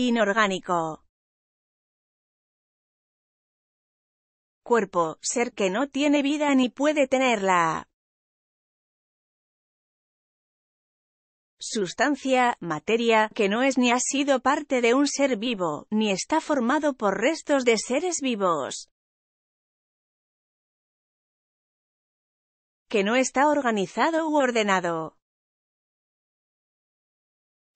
Inorgánico. Cuerpo, ser que no tiene vida ni puede tenerla. Sustancia, materia, que no es ni ha sido parte de un ser vivo, ni está formado por restos de seres vivos. Que no está organizado u ordenado.